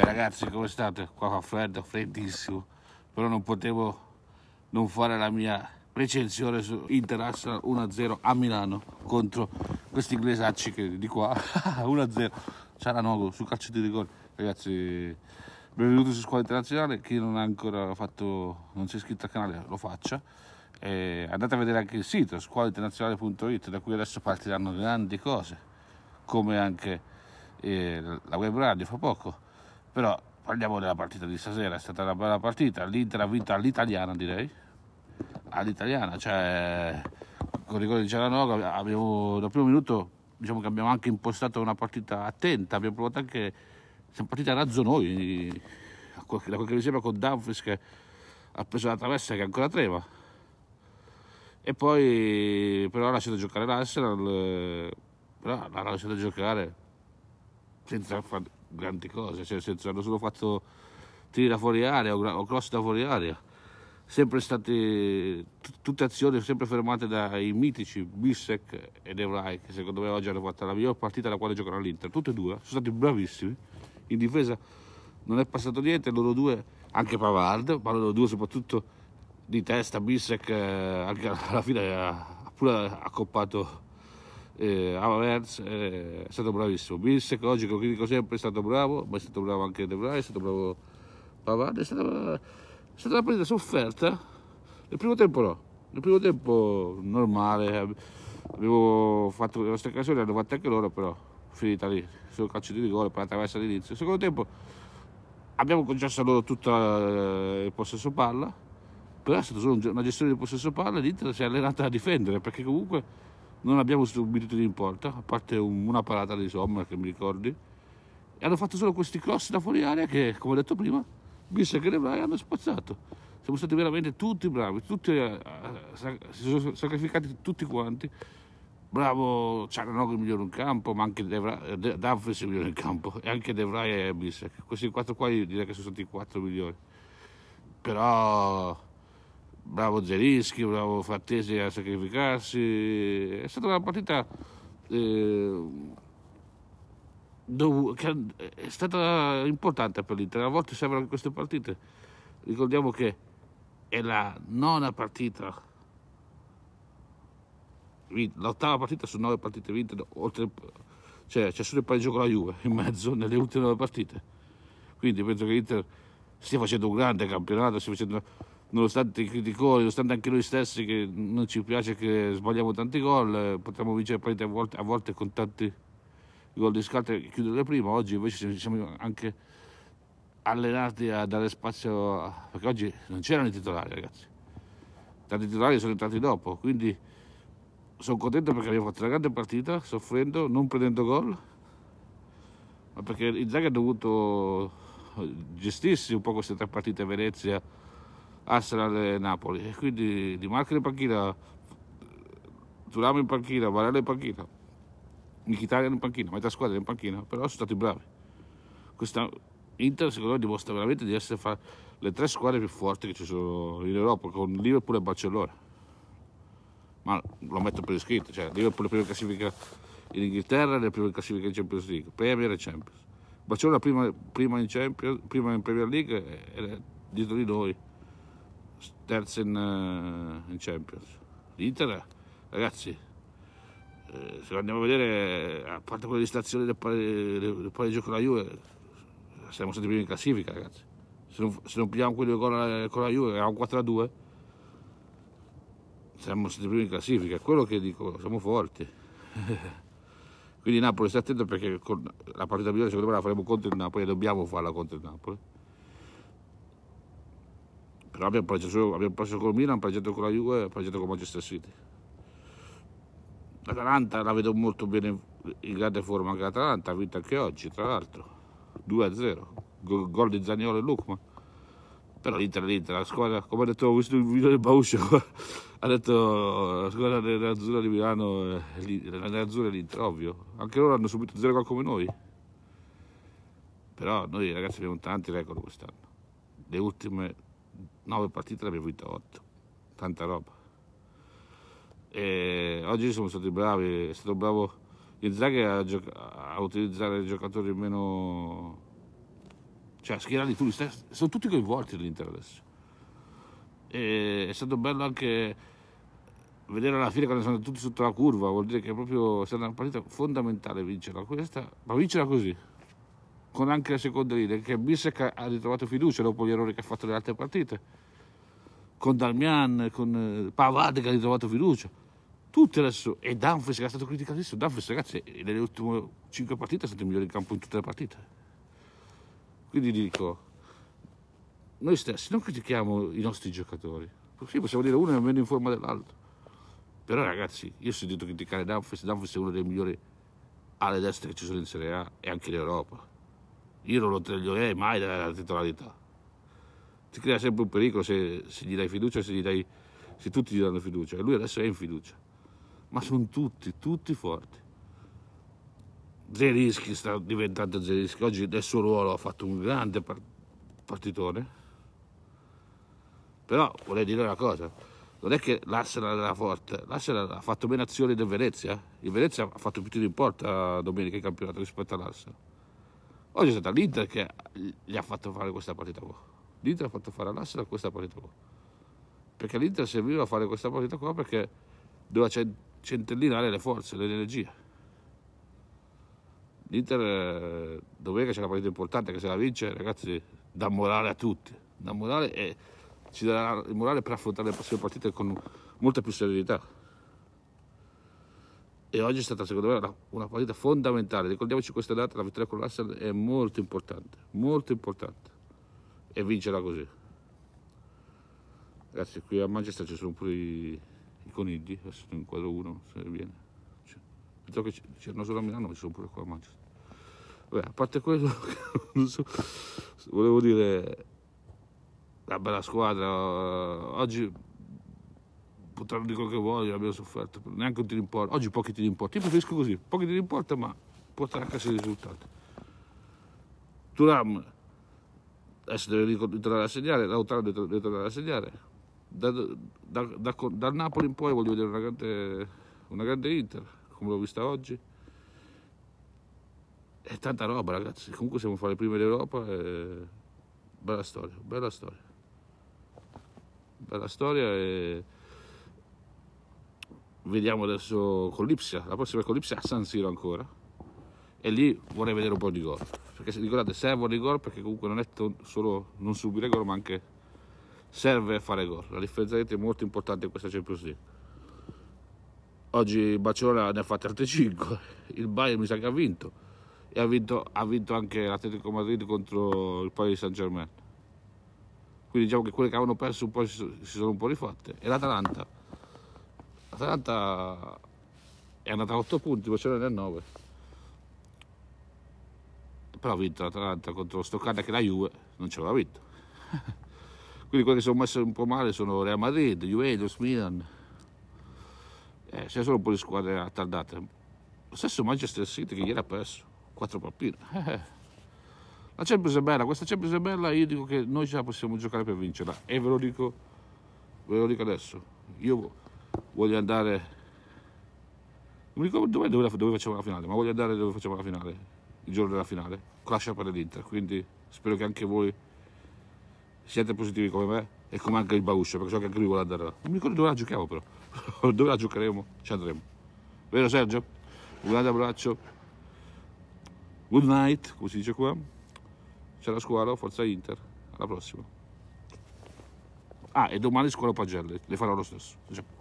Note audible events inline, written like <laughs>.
Beh ragazzi come state? Qua fa freddo, freddissimo, però non potevo non fare la mia recensione su International 1-0 a Milano contro questi inglesacci che di qua 1-0 Ciaranogo su calcio di gol. Ragazzi benvenuti su Scuola Internazionale, chi non ha ancora fatto, non si è iscritto al canale lo faccia. E andate a vedere anche il sito scuolainternazionale.it da cui adesso partiranno grandi cose come anche eh, la web radio fa poco però parliamo della partita di stasera, è stata una bella partita, l'Inter ha vinto all'italiana direi, all'italiana, cioè con il rigore di Cialanova abbiamo dal primo minuto diciamo che abbiamo anche impostato una partita attenta, abbiamo provato anche, siamo partiti a razzo noi, da quel che mi sembra con Dumfries che ha preso la traversa che ancora trema. E poi però ha lasciato giocare l'Arsenal, eh, però l'ha lasciato giocare senza fare grandi cose, cioè nel senso hanno solo fatto tiri da fuori aria o cross da fuori aria, sempre state tutte azioni sempre fermate dai mitici Bissek e Evrai che secondo me oggi hanno fatto la miglior partita alla quale giocano l'Inter, tutte e due sono stati bravissimi, in difesa non è passato niente, loro due, anche Pavard, ma loro due soprattutto di testa Bissek eh, anche alla fine ha pure accoppato eh, Avalanche eh, è stato bravissimo. Bilsec oggi lo critico sempre, è stato bravo, ma è stato bravo anche De Vrij, è stato bravo Pavard, è stata, è stata una partita sofferta, nel primo tempo no, nel primo tempo normale, avevo fatto le nostre occasioni, hanno fatto anche loro però, finita lì, solo calcio di rigore per la traversa all'inizio. Secondo tempo abbiamo concesso a loro tutto eh, il possesso palla, però è stata solo una gestione del possesso palla e l'Inter si è allenata a difendere perché comunque non abbiamo subito tiri in porta, a parte una parata di Sommer che mi ricordi, e hanno fatto solo questi cross da fuori aria che, come ho detto prima, Bissa e Grevai hanno spazzato. Siamo stati veramente tutti bravi, tutti, eh, eh si sono sacrificati tutti quanti. Bravo Ciaranoglu migliore in campo, ma anche il migliore in campo, e anche De Vrij e Bissec. Questi quattro qua io direi che sono stati i quattro migliori. Però bravo Zerischi, bravo Fattesi a sacrificarsi, è stata una partita eh, che è stata importante per l'Inter, a volte servono queste partite, ricordiamo che è la nona partita l'ottava partita su nove partite vinte, oltre, cioè c'è solo il pareggio con la Juve in mezzo nelle ultime nove partite. Quindi penso che l'Inter stia facendo un grande campionato, stia facendo nonostante i criticore, nonostante anche noi stessi che non ci piace che sbagliamo tanti gol, eh, potremmo vincere a volte, a volte con tanti gol di scalta e chiudere prima, oggi invece siamo anche allenati a dare spazio, a... perché oggi non c'erano i titolari ragazzi, tanti titolari sono entrati dopo, quindi sono contento perché abbiamo fatto una grande partita, soffrendo, non prendendo gol, ma perché il Zag ha dovuto gestirsi un po' queste tre partite a Venezia, Arsenal-Napoli. E Quindi Di Marco in panchina, Turamo in panchina, Varela in panchina, Mkhitaryan in panchina, metà squadra in panchina, però sono stati bravi. Questa Inter secondo me dimostra veramente di essere fra le tre squadre più forti che ci sono in Europa, con Liverpool e Barcellona. Ma lo metto per iscritto, cioè Liverpool è la prima classifica in Inghilterra, la prima classifica in Champions League, Premier e Champions. Barcellona prima, prima, in, Champions, prima in Premier League e eh, dietro di noi terza in, eh, in Champions. L'Inter, ragazzi, eh, se andiamo a vedere, a parte quelle distrazioni del, pare, pareggio con la Juve, siamo stati primi in classifica, ragazzi. Se non, se non pigliamo quelli con la, con la Juve, era un 4-2, siamo stati primi in classifica. È quello che dico, siamo forti. <laughs> Quindi Napoli sta attento perché con la partita migliore secondo me la faremo contro il Napoli e dobbiamo farla contro il Napoli. Però abbiamo pareggiato, abbiamo pareggiato con Milan, pareggiato con la Juve e pareggiato con Manchester City. L'Atalanta la vedo molto bene in grande forma anche l'Atalanta, ha vinto anche oggi tra l'altro. 2-0, gol di Zagnolo e Lucma. Però l'Inter, l'Inter, la squadra, come ha detto, questo video del Bauscio, <laughs> ha detto la squadra nell'Azzurra di Milano, nell'Azzurra eh, e l'Inter, ovvio. Anche loro hanno subito 0 gol come noi. Però noi ragazzi abbiamo tanti record quest'anno. Le ultime 9 partite ne abbiamo vinte 8, tanta roba. E oggi siamo stati bravi, è stato bravo Inzaghi a, a utilizzare giocatori meno... Cioè, a schierarli tu, sono tutti coinvolti l'Inter adesso. E è stato bello anche vedere alla fine quando sono tutti sotto la curva, vuol dire che è proprio stata una partita fondamentale vincerla questa, ma vincerla così con anche la seconda linea, che Bissec ha ritrovato fiducia dopo gli errori che ha fatto nelle altre partite, con Darmian, con eh, Pavard che ha ritrovato fiducia, tutti adesso, e Danfries che è stato criticatissimo, Danfries ragazzi nelle ultime 5 partite è stato il migliore in campo in tutte le partite, quindi dico, noi stessi non critichiamo i nostri giocatori, perché possiamo dire uno è meno in forma dell'altro, però ragazzi io ho sentito criticare Danfries, Danfries è uno dei migliori alle destre che ci sono in Serie A e anche in Europa io non lo toglierei mai dalla titolarità. Ti crea sempre un pericolo se, se gli dai fiducia, se, gli dai, se tutti gli danno fiducia. E lui adesso è in fiducia. Ma sono tutti, tutti forti. Zerischi sta diventando Zerischi. Oggi nel suo ruolo ha fatto un grande partitone. Però vorrei dire una cosa, non è che l'Arsenal era forte, l'Arsenal ha fatto meno azioni del Venezia. Il Venezia ha fatto più tiri in porta domenica in campionato rispetto all'Arsenal. Oggi è stata l'Inter che gli ha fatto fare questa partita qua. L'Inter ha fatto fare all'Assera questa partita qua. Perché l'Inter serviva a fare questa partita qua perché doveva centellinare le forze, l'energia. L'Inter eh, che c'è una partita importante che se la vince, ragazzi, dà morale a tutti. Dà morale e ci darà il morale per affrontare le prossime partite con molta più serenità e oggi è stata secondo me una, partita fondamentale, ricordiamoci questa data, la vittoria con l'Assad è molto importante, molto importante e vincerà così. Ragazzi qui a Manchester ci sono pure i, i conigli, adesso ne inquadro uno se viene. Cioè, che c'erano solo a Milano ma ci sono pure qua a Manchester. Vabbè, a parte quello, <laughs> non so, volevo dire, la bella squadra, oggi potranno dire quello che vogliono, abbiamo sofferto, neanche un tiro in porta, oggi pochi tiri in porta, io preferisco così, pochi tiri in porta ma portare a casa il risultato. Turam adesso deve ritornare a segnare, Lautaro deve ritornare a segnare, da, da, da, dal Napoli in poi voglio vedere una grande, una grande Inter, come l'ho vista oggi, è tanta roba ragazzi, comunque siamo fra le prime d'Europa, e... bella storia, bella storia bella storia e vediamo adesso Collipsia, la prossima Collipsia a San Siro ancora e lì vorrei vedere un po' di gol perché se ricordate servono i gol perché comunque non è solo non subire gol ma anche serve fare gol la differenza di rete è molto importante in questa Champions League oggi il Barcellona ne ha fatte altre 5 il Bayern mi sa che ha vinto e ha vinto, ha vinto anche l'Atletico Madrid contro il Paris Saint Germain quindi diciamo che quelle che avevano perso un po' si sono un po' rifatte e l'Atalanta Atalanta è andata a 8 punti, Barcellona è a 9. Però ha vinto l'Atalanta contro Stoccarda che la Juve non ce l'ha vinto. <laughs> Quindi quelli che sono messi un po' male sono Real Madrid, Juventus, Milan. Eh, c'è solo un po' di squadre attardate. Lo stesso Manchester City che ieri ha perso. 4 partite. <laughs> La Champions è bella, questa Champions è bella, io dico che noi ce la possiamo giocare per vincerla. E ve lo dico, ve lo dico adesso. Io voglio andare non mi ricordo dove, dove, dove facciamo la finale ma voglio andare dove facciamo la finale il giorno della finale con la sciarpa dell'Inter quindi spero che anche voi siate positivi come me e come anche il Bauscio perché so che anche lui vuole andare là non mi ricordo dove la giochiamo però <laughs> dove la giocheremo ci andremo vero Sergio? un grande abbraccio good night come si dice qua c'è la squadra forza Inter alla prossima ah e domani squadra Pagelle le farò lo stesso diciamo.